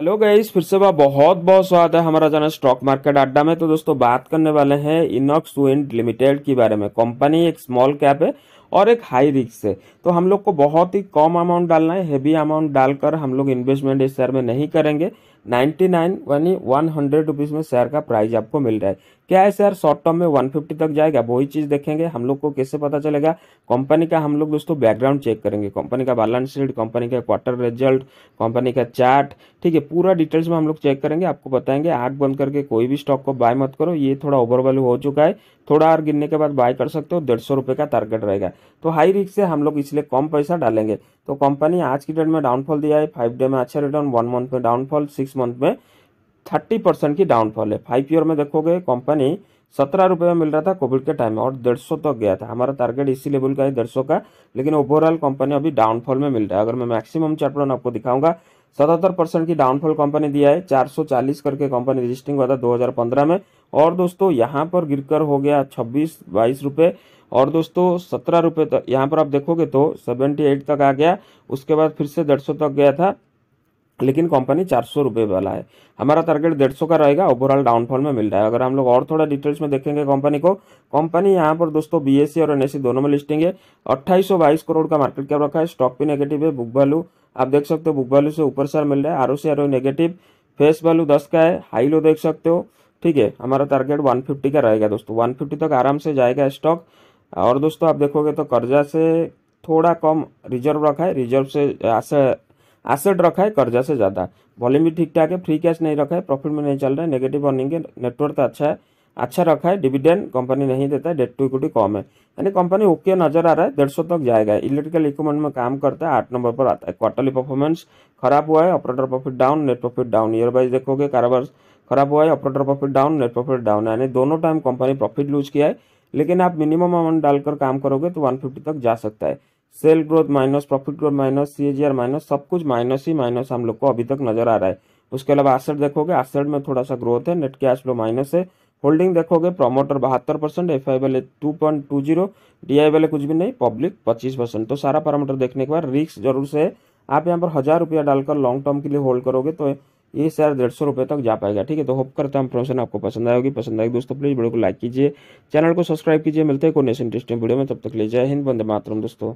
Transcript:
hello guys फिर से बहुत बहुत स्वागत है हमारा जाना स्टॉक मार्केट अड्डा में तो दोस्तों बात करने वाले हैं इनॉक्स विंड लिमिटेड के बारे में कंपनी एक स्मॉल कैप है और एक हाई रिस्क है तो हम लोग को बहुत ही कम अमाउंट डालना है हेवी अमाउंट डालकर हम लोग इन्वेस्टमेंट इस शेयर में नहीं करेंगे 99 यानी वन हंड्रेड रुपीज़ में शेयर का प्राइस आपको मिल रहा है क्या है शेयर शॉर्ट टर्म में 150 तक जाएगा वही चीज़ देखेंगे हम लोग को कैसे पता चलेगा कंपनी का हम लोग दोस्तों बैकग्राउंड चेक करेंगे कंपनी का बैलेंस शीट कंपनी का क्वार्टर रिजल्ट कंपनी का चार्ट ठीक है पूरा डिटेल्स में हम लोग चेक करेंगे आपको बताएंगे आँख बंद करके कोई भी स्टॉक को बाय मत करो ये थोड़ा ओवर वैल्यू हो चुका है थोड़ा और गिरने के बाद बाय कर सकते हो डेढ़ सौ रुपये का टारगेट रहेगा तो हाई रिस्क से हम लोग इसलिए कम पैसा डालेंगे तो कंपनी आज की डेट में डाउनफॉल दिया है फाइव डे में अच्छा रिटर्न वन मंथ में डाउनफॉल सिक्स मंथ में थर्टी परसेंट की डाउनफॉल है फाइव ईयर में देखोगे कंपनी सत्रह रुपये में मिल रहा था कोविड के टाइम में और डेढ़ सौ तक गया था हमारा टारगेट इसी लेवल का है डेढ़ सौ का लेकिन ओवरऑल कंपनी अभी डाउनफॉल में मिल रहा है अगर मैं मैक्सिमम चार्टन आपको दिखाऊंगा सतहत्तर परसेंट की डाउनफॉल कंपनी दिया है चार सौ चालीस करके कंपनी रजिस्टिंग हुआ था दो हजार पंद्रह में और दोस्तों यहाँ पर गिरकर हो गया छब्बीस बाईस रुपये और दोस्तों सत्रह रुपये तक यहाँ पर आप देखोगे तो सेवेंटी एट तक आ गया उसके बाद फिर से डेढ़ सौ तक गया था लेकिन कंपनी चार सौ रुपये वाला है हमारा टारगेट डेढ़ सौ का रहेगा ओवरऑल डाउनफॉल में मिल रहा है अगर हम लोग और थोड़ा डिटेल्स में देखेंगे कंपनी को कंपनी यहाँ पर दोस्तों बीएससी e और एनएससी e दोनों में लिस्टिंग है अट्ठाईस बाईस करोड़ का मार्केट कैप रखा है स्टॉक भी नेगेटिव है बुक वैल्यू आप देख सकते हो बुक वैल्यू से ऊपर सर मिल रहा है R O C R O negative face value दस का है हाई लो देख सकते हो ठीक है हमारा टारगेट 150 का रहेगा दोस्तों 150 तक आराम से जाएगा स्टॉक और दोस्तों आप देखोगे तो कर्जा से थोड़ा कम रिजर्व रखा है रिजर्व से एसेट रखा है कर्जा से ज़्यादा वॉल्यूम भी ठीक ठाक है फ्री कैश नहीं रखा है प्रॉफिट में नहीं चल रहा है नेगेटिव अर्निंग है नेटवर्क तो अच्छा है अच्छा रखा है डिविडेंड कंपनी नहीं देता है डेट टू इक्विटी कम है यानी कंपनी ओके नजर आ रहा है डेढ़ सौ तक जाएगा इलेक्ट्रिकल इक्विपमेंट में काम करता है आठ नंबर पर आता है क्वार्टरली परफॉर्मेंस खराब हुआ है operator profit down net profit down year wise देखोगे कारोबार खराब हुआ है operator profit down net profit down यानी दोनों टाइम कंपनी प्रॉफिट लूज किया है लेकिन आप मिनिमम अमाउंट डालकर काम करोगे तो 150 तक जा सकता है sale growth minus profit growth minus C minus सब कुछ माइनस ही माइनस हम लोग को अभी तक नजर आ रहा है उसके अलावा आसेट देखोगे आसेट में थोड़ा सा ग्रोथ है नेट कैश फ्लो माइनस है होल्डिंग देखोगे प्रमोटर बहत्तर परसेंट एफ आई वाले two point two zero D I वाले कुछ भी नहीं पब्लिक पच्चीस परसेंट तो सारा पैरामीटर देखने के बाद रिस्क जरूर से आप यहाँ पर हज़ार रुपया डालकर लॉन्ग टर्म के लिए होल्ड करोगे तो ये सर डेढ़ सौ रुपये तक जा पाएगा ठीक है तो होप करता हूँ इन्फॉर्मेशन आपको पसंद आएगी पसंद आएगी दोस्तों प्लीज़ वीडियो को लाइक कीजिए चैनल को सब्सक्राइब कीजिए मिलते हैं कोई नेशन इंटरेस्टिंग वीडियो में तब तक ले जाए हिंद बंदे मातरम दोस्तों